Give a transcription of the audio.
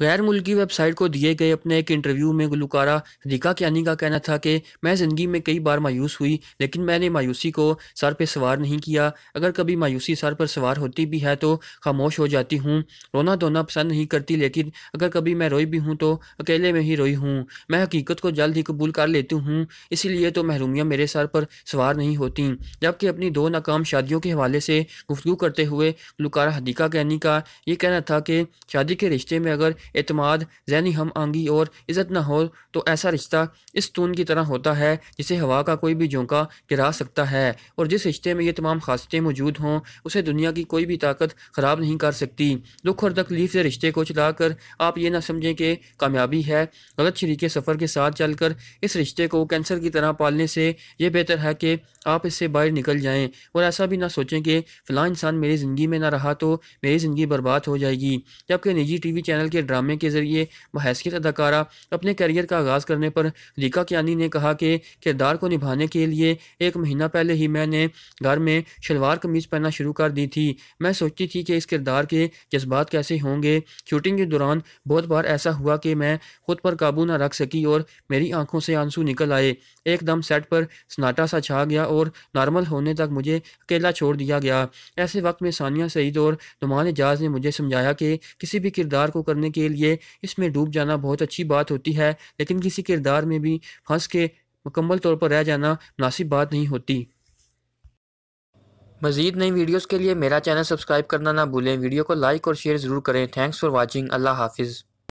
गैर मुल्की वेबसाइट को दिए गए अपने एक इंटरव्यू में गुलकारा रिका क्यानी का कहना था कि मैं ज़िंदगी में कई बार मायूस हुई लेकिन मैंने मायूसी को सर पर सवार नहीं किया अगर कभी मायूसी सर पर सवार होती भी है तो खामोश हो जाती हूँ रोना धोना पसंद नहीं करती लेकिन अगर कभी मैं रोई भी हूँ तो अकेले में ही रोई हूँ मैं हकीकत को जल्द ही कबूल कर लेती हूँ इसीलिए तो महरूमियाँ मेरे सर पर सवार नहीं होती जबकि अपनी दो नाकाम शादियों के हवाले से गुफगू करते हुए गुलकारा हदीका कैनी का ये कहना था कि शादी के रिश्ते में अगर अतमाद जहनी हम आंगी और इज़्ज़त ना हो तो ऐसा रिश्ता इस तून की तरह होता है जिसे हवा का कोई भी झोंका गिरा सकता है और जिस रिश्ते में ये तमाम खासियतें मौजूद हों उसे दुनिया की कोई भी ताकत ख़राब नहीं कर सकती दुख और तकलीफ से रिश्ते को चला कर आप ये ना समझें कि कामयाबी है गलत शरीक सफ़र के साथ चल कर इस रिश्ते को कैंसर की तरह पालने से यह बेहतर है कि आप इससे बाहर निकल जाएँ और ऐसा भी ना सोचें कि फ़लाँ इंसान मेरी ज़िंदगी में ना रहा तो मेरी ज़िंदगी बर्बाद हो जाएगी जबकि निजी टी वी चैनल के ड्रामे के जरिए बहसीत अदाकारा अपने करियर का आगाज़ करने पर रीका क्यानी ने कहा कि किरदार को निभाने के लिए एक महीना पहले ही मैंने घर में शलवार कमीज़ पहनना शुरू कर दी थी मैं सोचती थी कि इस किरदार के जज्बात कैसे होंगे शूटिंग के दौरान बहुत बार ऐसा हुआ कि मैं खुद पर काबू ना रख सकी और मेरी आंखों से आंसू निकल आए एकदम सेट पर सन्नाटा सा छा गया और नॉर्मल होने तक मुझे अकेला छोड़ दिया गया ऐसे वक्त में सानिया सईद और नुमान एजाज ने मुझे समझाया कि किसी भी किरदार को करने के के लिए इसमें डूब जाना बहुत अच्छी बात होती है लेकिन किसी किरदार में भी फंस के मुकम्मल तौर पर रह जाना मुनासिब बात नहीं होती मजीद नई वीडियोज़ के लिए मेरा चैनल सब्सक्राइब करना ना भूलें वीडियो को लाइक और शेयर ज़रूर करें थैंक्स फॉर वॉचिंग अल्लाह हाफिज़